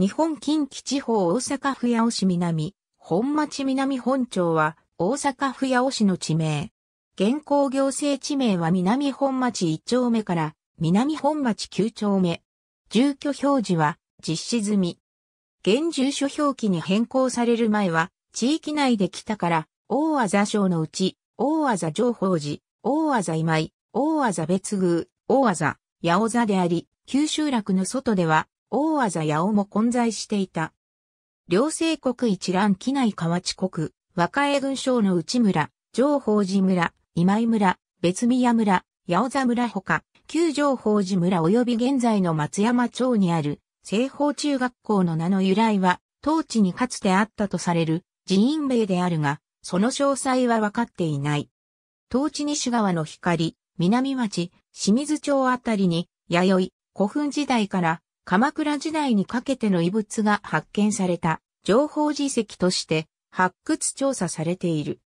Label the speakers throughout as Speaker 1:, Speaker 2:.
Speaker 1: 日本近畿地方大阪府八尾市南、本町南本町は大阪府八尾市の地名。現行行政地名は南本町1丁目から南本町9丁目。住居表示は実施済み。現住所表記に変更される前は地域内で北から大技座省のうち大技情報寺、大技今井、大技別宮、大技、八尾座であり、九州落の外では大技八尾も混在していた。両政国一覧機内河内国、若江軍省の内村、上法寺村、今井村、別宮村、八尾座村ほか、旧上法寺村及び現在の松山町にある、西方中学校の名の由来は、当地にかつてあったとされる寺院名であるが、その詳細は分かっていない。当地西側の光、南町、清水町あたりに、弥生、古墳時代から鎌倉時代にかけての遺物が発見された情報事跡として発掘調査されている。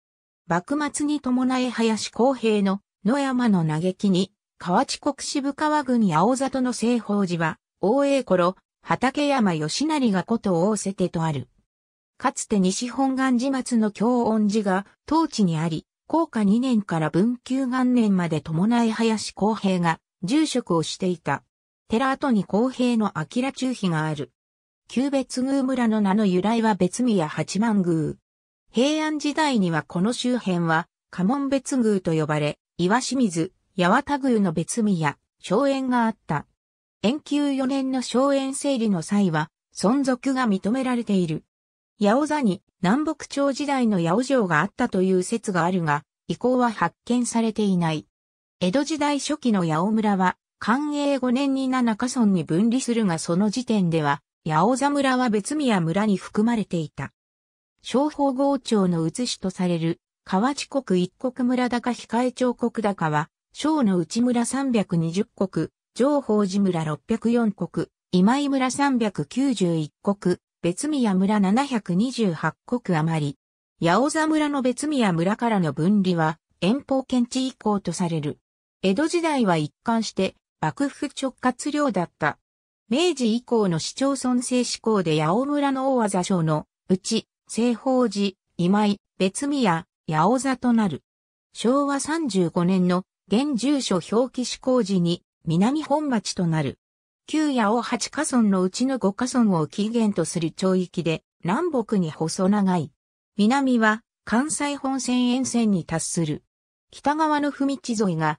Speaker 1: 幕末に伴い林公平の野山の嘆きに、河内国渋川郡青里の西方寺は、大栄頃、畠山義成がことを仰せてとある。かつて西本願寺末の京恩寺が当地にあり、高下2年から文久元年まで伴い林公平が住職をしていた。寺跡に公平の明中碑がある。旧別宮村の名の由来は別宮八幡宮。平安時代にはこの周辺は、家紋別宮と呼ばれ、岩清水、八幡宮の別宮、荘園があった。延久4年の荘園整理の際は、存続が認められている。八尾座に南北朝時代の八尾城があったという説があるが、遺構は発見されていない。江戸時代初期の八尾村は、寛永5年に七カ村に分離するがその時点では、八尾座村は別宮村に含まれていた。商法郷町の写しとされる、河内国一国村高控え町国高は、省の内村320国、上法寺村604国、今井村391国、別宮村728国余り。八尾座村の別宮村からの分離は、遠方県地以降とされる。江戸時代は一貫して、幕府直轄領だった。明治以降の市町村制施行で八尾村の大技省のうち、西方寺、今井、別宮、八尾座となる。昭和35年の現住所表記施行時に南本町となる。旧八尾八家村のうちの五家村を起源とする町域で南北に細長い。南は関西本線沿線に達する。北側の踏み地沿いが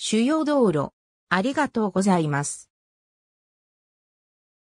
Speaker 1: 主要道路。ありがとうございます。